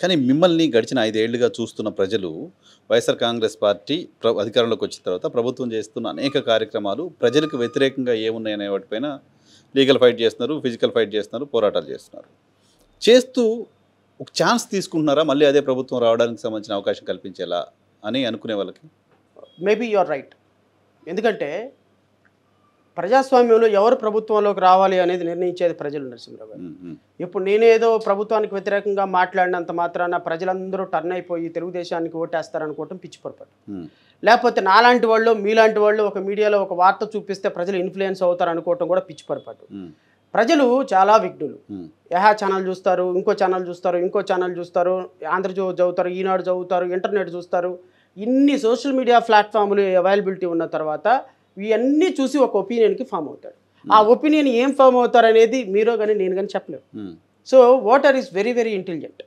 కానీ మిమ్మల్ని గడిచిన ఐదేళ్లుగా చూస్తున్న ప్రజలు వైఎస్ఆర్ కాంగ్రెస్ పార్టీ ప్ర అధికారంలోకి వచ్చిన తర్వాత ప్రభుత్వం చేస్తున్న అనేక కార్యక్రమాలు ప్రజలకు వ్యతిరేకంగా ఏమున్నాయనే వాటిపైన లీగల్ ఫైట్ చేస్తున్నారు ఫిజికల్ ఫైట్ చేస్తున్నారు పోరాటాలు చేస్తున్నారు చేస్తూ ఒక ఛాన్స్ తీసుకుంటున్నారా మళ్ళీ అదే ప్రభుత్వం రావడానికి సంబంధించిన అవకాశం కల్పించేలా అని అనుకునే వాళ్ళకి మేబీ యు ఆర్ రైట్ ఎందుకంటే ప్రజాస్వామ్యంలో ఎవరు ప్రభుత్వంలోకి రావాలి అనేది నిర్ణయించేది ప్రజలు నరసింహరావు గారు ఇప్పుడు నేనేదో ప్రభుత్వానికి వ్యతిరేకంగా మాట్లాడినంత మాత్రాన ప్రజలందరూ టర్న్ అయిపోయి తెలుగుదేశానికి ఓటేస్తారనుకోవటం పిచ్చి పొరపాటు లేకపోతే నాలాంటి వాళ్ళు మీలాంటి వాళ్ళు ఒక మీడియాలో ఒక వార్త చూపిస్తే ప్రజలు ఇన్ఫ్లుయెన్స్ అవుతారు అనుకోవటం కూడా పిచ్చి పొరపాటు ప్రజలు చాలా విఘ్నులు యహా ఛానల్ చూస్తారు ఇంకో ఛానల్ చూస్తారు ఇంకో ఛానల్ చూస్తారు ఆంధ్రజ్యోతి చదువుతారు ఈనాడు చదువుతారు ఇంటర్నెట్ చూస్తారు ఇన్ని సోషల్ మీడియా ప్లాట్ఫామ్లు అవైలబిలిటీ ఉన్న తర్వాత ఇవన్నీ చూసి ఒక ఒపీనియన్కి ఫామ్ అవుతాడు ఆ ఒపీనియన్ ఏం ఫామ్ అవుతారు అనేది మీరో కానీ నేను కానీ చెప్పలేదు so voter is very very intelligent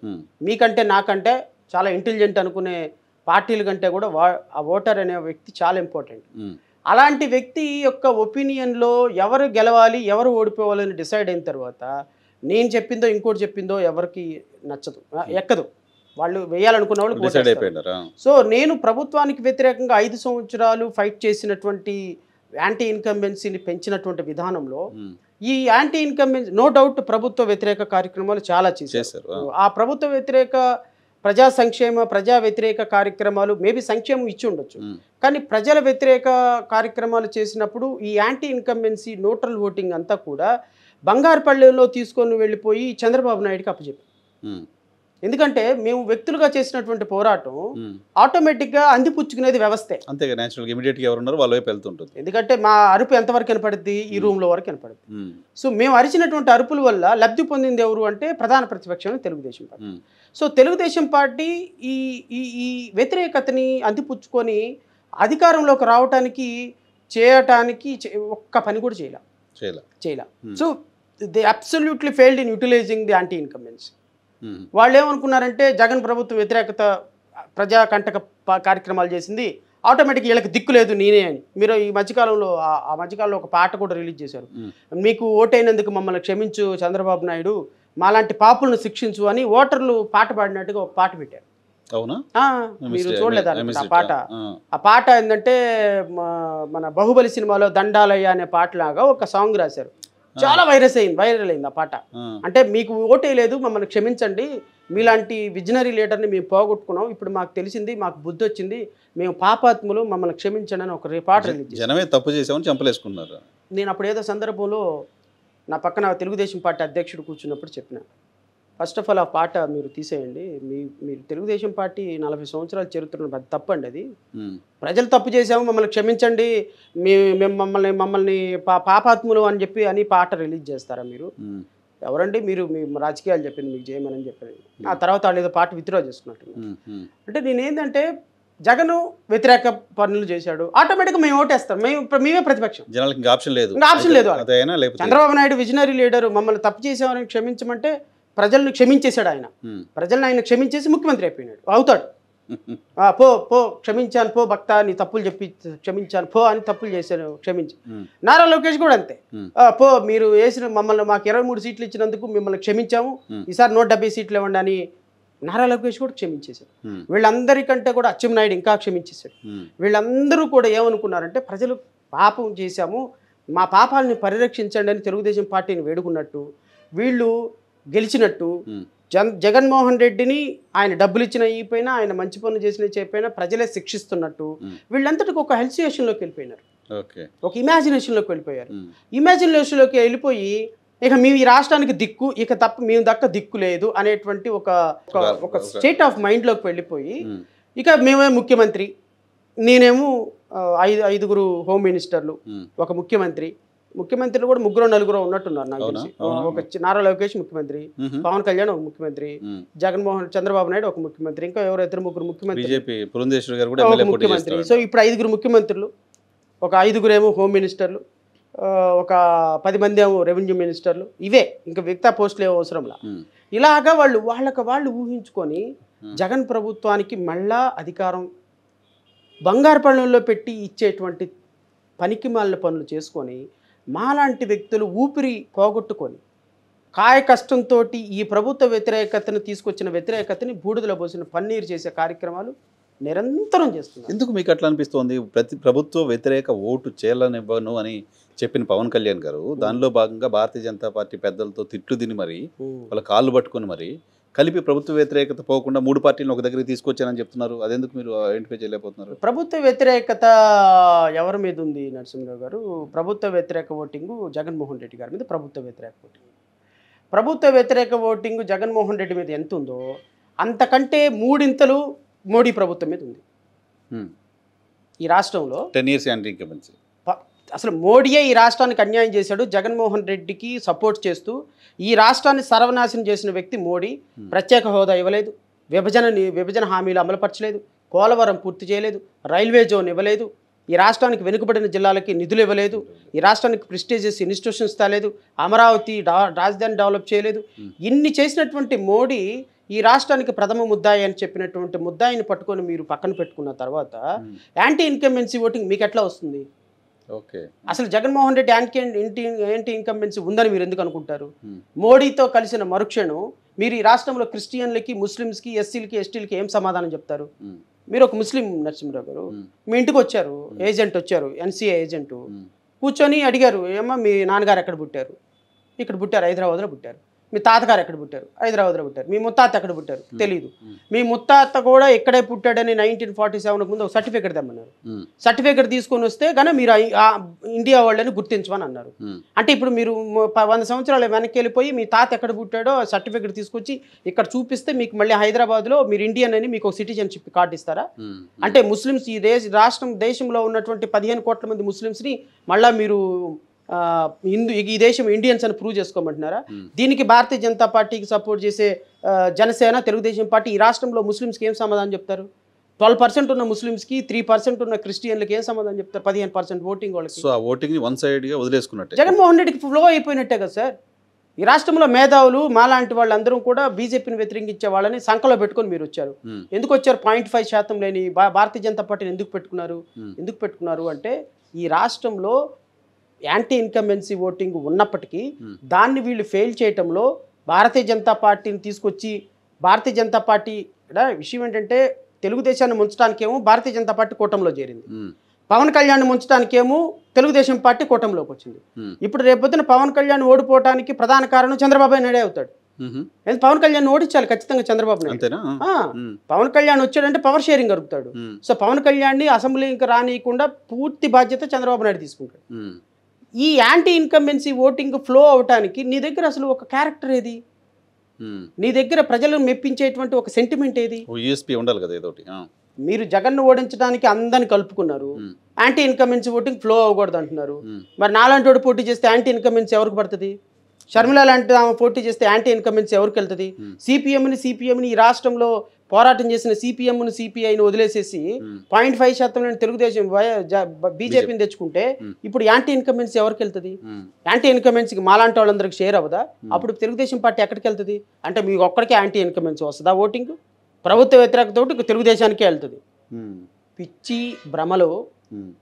మీకంటే నాకంటే చాలా ఇంటెలిజెంట్ అనుకునే పార్టీల కంటే కూడా ఆ ఓటర్ అనే వ్యక్తి చాలా ఇంపార్టెంట్ అలాంటి వ్యక్తి యొక్క ఒపీనియన్లో ఎవరు గెలవాలి ఎవరు ఓడిపోవాలని డిసైడ్ అయిన తర్వాత నేను చెప్పిందో ఇంకోటి చెప్పిందో ఎవరికి నచ్చదు ఎక్కదు వాళ్ళు వేయాలనుకున్న వాళ్ళు సో నేను ప్రభుత్వానికి వ్యతిరేకంగా ఐదు సంవత్సరాలు ఫైట్ చేసినటువంటి యాంటీ ఇన్కంబెన్సీని పెంచినటువంటి విధానంలో hmm. ఈ యాంటీ ఇన్కంబెన్సీ నో డౌట్ ప్రభుత్వ వ్యతిరేక కార్యక్రమాలు చాలా చేశారు ఆ ప్రభుత్వ వ్యతిరేక ప్రజా సంక్షేమ ప్రజా వ్యతిరేక కార్యక్రమాలు మేబీ సంక్షేమం ఇచ్చి ఉండొచ్చు hmm. కానీ ప్రజల వ్యతిరేక కార్యక్రమాలు చేసినప్పుడు ఈ యాంటీ ఇన్కంబెన్సీ నోటల్ ఓటింగ్ అంతా కూడా బంగారుపల్లెలో తీసుకొని వెళ్ళిపోయి చంద్రబాబు నాయుడికి అప్పచెప్పారు hmm. ఎందుకంటే మేము వ్యక్తులుగా చేసినటువంటి పోరాటం ఆటోమేటిక్ గా అందిపుచ్చుకునేది వ్యవస్థే అంతే వాళ్ళ వైపు వెళ్తుంటుంది ఎందుకంటే మా అరుపు ఎంతవరకు కనపడుద్ది ఈ రూమ్ లో వరకు కనపడుద్ది సో మేము అరిచినటువంటి అరుపుల వల్ల లబ్ధి పొందింది ఎవరు అంటే ప్రధాన ప్రతిపక్షం Telugu Desam party so Telugu Desam party ఈ ఈ వ్యతిరేకతని అందిపుచ్చుకొని అధికారంలోకి రావటానికి చేయటానికి ఒక్క పని కూడా చేయలే చేయలే so the absolutely failed in utilising the anti incumbency వాళ్ళు ఏమనుకున్నారంటే జగన్ ప్రభుత్వ వ్యతిరేకత ప్రజా కంటక కార్యక్రమాలు చేసింది ఆటోమేటిక్ వీళ్ళకి దిక్కు లేదు నేనే అని మీరు ఈ మధ్యకాలంలో ఆ మధ్యకాలంలో ఒక పాట కూడా రిలీజ్ చేశారు మీకు ఓటైనందుకు మమ్మల్ని క్షమించు చంద్రబాబు నాయుడు మాలాంటి పాపులను శిక్షించు అని ఓటర్లు పాట పాడినట్టుగా ఒక పాట పెట్టారు అవునా మీరు చూడలేదా ఆ పాట ఆ పాట ఏంటంటే మన బాహుబలి సినిమాలో దండాలయ్య అనే పాటలాగా ఒక సాంగ్ రాశారు చాలా వైరస్ అయింది వైరల్ అయింది ఆ పాట అంటే మీకు ఓటే లేదు మమ్మల్ని క్షమించండి మీలాంటి విజనరీ లీడర్ని మేము పోగొట్టుకున్నాం ఇప్పుడు మాకు తెలిసింది మాకు బుద్ధి వచ్చింది మేము పాపాత్ములు మమ్మల్ని క్షమించండి అని ఒక పాట జనమే తప్పు చేసామని చంపలేసుకున్నారు నేను అప్పుడు ఏదో సందర్భంలో నా పక్కన తెలుగుదేశం పార్టీ అధ్యక్షుడు కూర్చున్నప్పుడు చెప్పిన ఫస్ట్ ఆఫ్ ఆల్ ఆ పాట మీరు తీసేయండి మీ మీరు తెలుగుదేశం పార్టీ నలభై సంవత్సరాల చరిత్రను పెద్ద తప్పండి అది ప్రజలు తప్పు చేసాము మమ్మల్ని క్షమించండి మీ మేము మమ్మల్ని మమ్మల్ని పా పాపాత్ములు అని చెప్పి అని పాట రిలీజ్ చేస్తారా మీరు ఎవరండి మీరు మీ రాజకీయాలు చెప్పింది మీకు చేయమని చెప్పి ఆ తర్వాత వాళ్ళు ఏదో పాట విత్డ్రా చేసుకున్నట్టు అంటే ఏంటంటే జగన్ వ్యతిరేక పనులు చేశాడు ఆటోమేటిక్గా మేము ఓటేస్తాం మేము మేమే ప్రతిపక్షం జనాలకి ఆప్షన్ లేదు ఆప్షన్ లేదు చంద్రబాబు నాయుడు విజనరీ లీడర్ మమ్మల్ని తప్పు చేసామని క్షమించమంటే ప్రజలను క్షమించేశాడు ఆయన ప్రజలను ఆయన క్షమించేసి ముఖ్యమంత్రి అయిపోయినాడు అవుతాడు పో పో క్షమించాను పో భక్త నీ తప్పులు చెప్పి క్షమించాను పో అని తప్పులు చేశాను క్షమించి నారా లోకేష్ కూడా అంతే పో మీరు వేసిన మమ్మల్ని మాకు ఇరవై మూడు సీట్లు ఇచ్చినందుకు మిమ్మల్ని క్షమించాము ఈసారి నూట డెబ్బై సీట్లు ఇవ్వండి అని నారా లోకేష్ కూడా క్షమించేశాడు వీళ్ళందరికంటే కూడా అచ్చెన్నాయుడు ఇంకా క్షమించేశాడు వీళ్ళందరూ కూడా ఏమనుకున్నారంటే ప్రజలు పాపం చేశాము మా పాపాలని పరిరక్షించండి అని తెలుగుదేశం పార్టీని వేడుకున్నట్టు వీళ్ళు గెలిచినట్టు జన్ జగన్మోహన్ రెడ్డిని ఆయన డబ్బులు ఇచ్చిన అయిపోయినా ఆయన మంచి పనులు చేసిన చెప్పైనా ప్రజలే శిక్షిస్తున్నట్టు వీళ్ళంతటికి ఒక హెల్సియేషన్లోకి వెళ్ళిపోయినారు ఒక ఇమాజినేషన్లోకి వెళ్ళిపోయారు ఇమాజినేషన్లోకి వెళ్ళిపోయి ఇక మేము ఈ రాష్ట్రానికి దిక్కు ఇక తప్ప మేము దక్క దిక్కు లేదు అనేటువంటి ఒక ఒక స్టేట్ ఆఫ్ మైండ్లోకి వెళ్ళిపోయి ఇక మేమే ముఖ్యమంత్రి నేనేమో ఐదు ఐదుగురు హోమ్ మినిస్టర్లు ఒక ముఖ్యమంత్రి ముఖ్యమంత్రి కూడా ముగ్గురు నలుగురు ఉన్నట్టున్నారు నాకు తెలిసి ఒక నారా లోకేష్ ముఖ్యమంత్రి పవన్ కళ్యాణ్ ఒక ముఖ్యమంత్రి జగన్మోహన్ చంద్రబాబు నాయుడు ఒక ముఖ్యమంత్రి ఇంకా ఎవరు ఇద్దరు ముగ్గురు ముఖ్యమంత్రి ముఖ్యమంత్రి సో ఇప్పుడు ఐదుగురు ముఖ్యమంత్రులు ఒక ఐదుగురు ఏమో హోమ్ మినిస్టర్లు ఒక పది మంది ఏమో రెవెన్యూ మినిస్టర్లు ఇవే ఇంకా మిగతా పోస్టులు ఏమో అవసరంలా ఇలాగా వాళ్ళు వాళ్ళకి వాళ్ళు ఊహించుకొని జగన్ ప్రభుత్వానికి మళ్ళా అధికారం బంగారు పనుల్లో పెట్టి ఇచ్చేటువంటి పనికి పనులు చేసుకొని మాలాంటి వ్యక్తులు ఊపిరి పోగొట్టుకొని కాయ కష్టంతో ఈ ప్రభుత్వ వ్యతిరేకతను తీసుకొచ్చిన వ్యతిరేకతని బూడిదలో పోసిన పన్నీరు చేసే కార్యక్రమాలు నిరంతరం చేస్తున్నారు ఎందుకు మీకు అట్లా అనిపిస్తోంది ప్రతి ప్రభుత్వ వ్యతిరేక ఓటు చేయాలనివ్వను అని చెప్పిన పవన్ కళ్యాణ్ గారు దానిలో భాగంగా భారతీయ జనతా పార్టీ పెద్దలతో తిట్లు దిని మరి వాళ్ళ కాళ్ళు పట్టుకుని మరి కలిపి ప్రభుత్వ వ్యతిరేకత పోకుండా మూడు పార్టీలను ఒక దగ్గరికి తీసుకొచ్చానని చెప్తున్నారు అదెందుకు మీరు ఐడెంటిఫై చేయలేకపోతున్నారు ప్రభుత్వ వ్యతిరేకత ఎవరి మీద ఉంది నరసింహరావు గారు ప్రభుత్వ వ్యతిరేక ఓటింగు జగన్మోహన్ రెడ్డి గారి మీద ప్రభుత్వ వ్యతిరేక ఓటింగ్ ప్రభుత్వ వ్యతిరేక ఓటింగు జగన్మోహన్ రెడ్డి మీద ఎంత ఉందో అంతకంటే మూడింతలు మోడీ ప్రభుత్వం మీద ఉంది ఈ రాష్ట్రంలో టెన్ ఇయర్స్ అండ్ మంచిది అసలు మోడీయే ఈ రాష్ట్రానికి అన్యాయం చేశాడు జగన్మోహన్ రెడ్డికి సపోర్ట్ చేస్తూ ఈ రాష్ట్రాన్ని సర్వనాశనం చేసిన వ్యక్తి మోడీ hmm. ప్రత్యేక హోదా ఇవ్వలేదు విభజన విభజన హామీలు అమలుపరచలేదు కోలవరం పూర్తి చేయలేదు రైల్వే జోన్ ఇవ్వలేదు ఈ రాష్ట్రానికి వెనుకబడిన జిల్లాలకి నిధులు ఇవ్వలేదు ఈ రాష్ట్రానికి ప్రిస్టేజియస్ ఇన్స్టిట్యూషన్స్ తాలేదు అమరావతి రాజధాని డెవలప్ చేయలేదు hmm. ఇన్ని చేసినటువంటి మోడీ ఈ రాష్ట్రానికి ప్రథమ ముద్దాయి అని చెప్పినటువంటి ముద్దాయిని పట్టుకొని మీరు పక్కన పెట్టుకున్న తర్వాత hmm. యాంటీ ఇన్కమెన్సీ ఓటింగ్ మీకు ఎట్లా వస్తుంది అసలు జగన్మోహన్ రెడ్డి యాంటీ ఇంటి ఏంటి ఇన్కంబెన్సీ ఉందని మీరు ఎందుకు అనుకుంటారు hmm. మోడీతో కలిసిన మరుక్షణం మీరు ఈ రాష్ట్రంలో క్రిస్టియన్లకి ముస్లింస్కి ఎస్సీలకి ఎస్టీలకి ఏం సమాధానం చెప్తారు hmm. మీరు ఒక ముస్లిం నరసింహరావు గారు hmm. మీ ఇంటికి వచ్చారు ఏజెంట్ వచ్చారు ఎన్సీఏ ఏజెంట్ కూర్చొని అడిగారు ఏమో మీ నాన్నగారు ఎక్కడ పుట్టారు ఇక్కడ పుట్టారు హైదరాబాద్లో పుట్టారు మీ తాతగారు ఎక్కడ పుట్టారు హైదరాబాద్లో పుట్టారు మీ ముత్తాత ఎక్కడ పుట్టారు తెలియదు మీ ముత్తాత కూడా ఎక్కడే పుట్టాడని నైన్టీన్ ఫార్టీ సెవెన్ ముందు ఒక సర్టిఫికేట్ తెమ్మన్నారు సర్టిఫికేట్ తీసుకొని వస్తే కానీ మీరు ఇండియా వాళ్ళని గుర్తించమని అన్నారు అంటే ఇప్పుడు మీరు వంద సంవత్సరాలు వెనక్కి వెళ్ళిపోయి మీ తాత ఎక్కడ పుట్టాడో సర్టిఫికేట్ తీసుకొచ్చి ఇక్కడ చూపిస్తే మీకు మళ్ళీ హైదరాబాద్లో మీరు ఇండియన్ అని మీకు ఒక సిటిజన్షిప్ కార్డు ఇస్తారా అంటే ముస్లిమ్స్ ఈ దేశ రాష్ట్రం దేశంలో ఉన్నటువంటి పదిహేను కోట్ల మంది ముస్లిమ్స్ని మళ్ళీ మీరు హిందూ ఈ దేశం ఇండియన్స్ అని ప్రూవ్ చేసుకోమంటున్నారా hmm. దీనికి భారతీయ జనతా పార్టీకి సపోర్ట్ చేసే జనసేన తెలుగుదేశం పార్టీ ఈ రాష్ట్రంలో ముస్లిమ్స్కి ఏం సమాధానం చెప్తారు ట్వెల్వ్ పర్సెంట్ ఉన్న ముస్లిమ్స్కి త్రీ పర్సెంట్ ఉన్న క్రిస్టియన్లకి ఏం సమాధానం చెప్తారు పదిహేను పర్సెంట్ ఓటింగ్ వాళ్ళకి సో వన్ సైడ్గా వదిలేసుకున్నట్టు జగన్మోహన్ రెడ్డికి ఫ్లో అయిపోయినట్టే కదా సార్ ఈ రాష్ట్రంలో మేధావులు మాలాంటి వాళ్ళందరూ కూడా బీజేపీని వ్యతిరేకించే వాళ్ళని సంఖలో పెట్టుకొని మీరు వచ్చారు hmm. ఎందుకు వచ్చారు పాయింట్ ఫైవ్ శాతం లేని భారతీయ జనతా పార్టీని ఎందుకు పెట్టుకున్నారు hmm. ఎందుకు పెట్టుకున్నారు అంటే ఈ రాష్ట్రంలో యాంటీ ఇన్కమెన్సీ ఓటింగ్ ఉన్నప్పటికీ hmm. దాన్ని వీళ్ళు ఫెయిల్ చేయటంలో భారతీయ జనతా పార్టీని తీసుకొచ్చి భారతీయ జనతా పార్టీ విషయం ఏంటంటే తెలుగుదేశాన్ని ముంచడానికేమో భారతీయ జనతా పార్టీ కూటమిలో చేరింది hmm. పవన్ కళ్యాణ్ ముంచడానికేమో తెలుగుదేశం పార్టీ కూటమిలోకి వచ్చింది hmm. ఇప్పుడు రేపొద్దున పవన్ కళ్యాణ్ ఓడిపోవడానికి ప్రధాన కారణం చంద్రబాబు నాయుడే అవుతాడు పవన్ కళ్యాణ్ ఓడించాలి ఖచ్చితంగా చంద్రబాబు నాయుడు పవన్ కళ్యాణ్ వచ్చాడంటే పవర్ షేరింగ్ అరుగుతాడు సో పవన్ కళ్యాణ్ ని అసెంబ్లీ రానియకుండా పూర్తి బాధ్యత చంద్రబాబు నాయుడు తీసుకుంటాడు ఈ యాంటీ ఇన్కంబెన్సీ ఓటింగ్ ఫ్లో అవటానికి నీ దగ్గర అసలు ఒక క్యారెక్టర్ ఏది నీ దగ్గర ప్రజలను మెప్పించేటువంటి ఒక సెంటిమెంట్ ఏది యూఎస్పీ ఉండాలి కదా ఏదో మీరు జగన్ను ఓడించడానికి అందరిని కలుపుకున్నారు యాంటీ ఇన్కమెన్సీ ఓటింగ్ ఫ్లో అవ్వకూడదు అంటున్నారు మరి నాలాంటి పోటీ చేస్తే యాంటీ ఇన్కమెన్సీ ఎవరికి పడుతుంది షర్మిల లాంటి ఆమె పోటీ చేస్తే యాంటీ ఇన్కమెన్సీ ఎవరికి వెళ్తుంది సిపిఎంని సిపిఎంని ఈ రాష్ట్రంలో పోరాటం చేసిన సిపిఎంను సిపిఐని వదిలేసేసి పాయింట్ ఫైవ్ శాతం తెలుగుదేశం బీజేపీని తెచ్చుకుంటే ఇప్పుడు యాంటీ ఇన్కమెంట్స్ ఎవరికి వెళ్తుంది యాంటీ కి మాలాంటి వాళ్ళందరికి షేర్ అవ్వదా అప్పుడు తెలుగుదేశం పార్టీ ఎక్కడికి వెళ్తుంది అంటే మీకు ఒక్కడికి యాంటీ ఇన్కమెంట్స్ వస్తుందా ఓటింగ్ ప్రభుత్వ తోటి తెలుగుదేశానికే వెళ్తుంది పిచ్చి భ్రమలు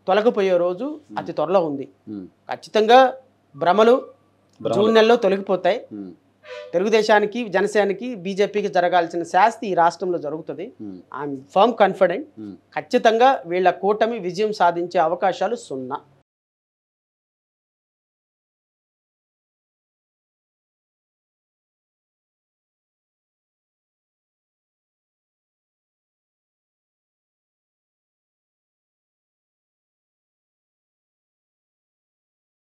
తొలగిపోయే రోజు అతి త్వరలో ఉంది ఖచ్చితంగా భ్రమలు జూన్ నెలలో తొలగిపోతాయి తెలుగుదేశానికి జనసేనకి బీజేపీకి జరగాల్సిన శాస్తి ఈ రాష్ట్రంలో జరుగుతుంది ఐఎమ్ ఫర్మ్ కాన్ఫిడెంట్ ఖచ్చితంగా వీళ్ళ కూటమి విజయం సాధించే అవకాశాలు సున్నా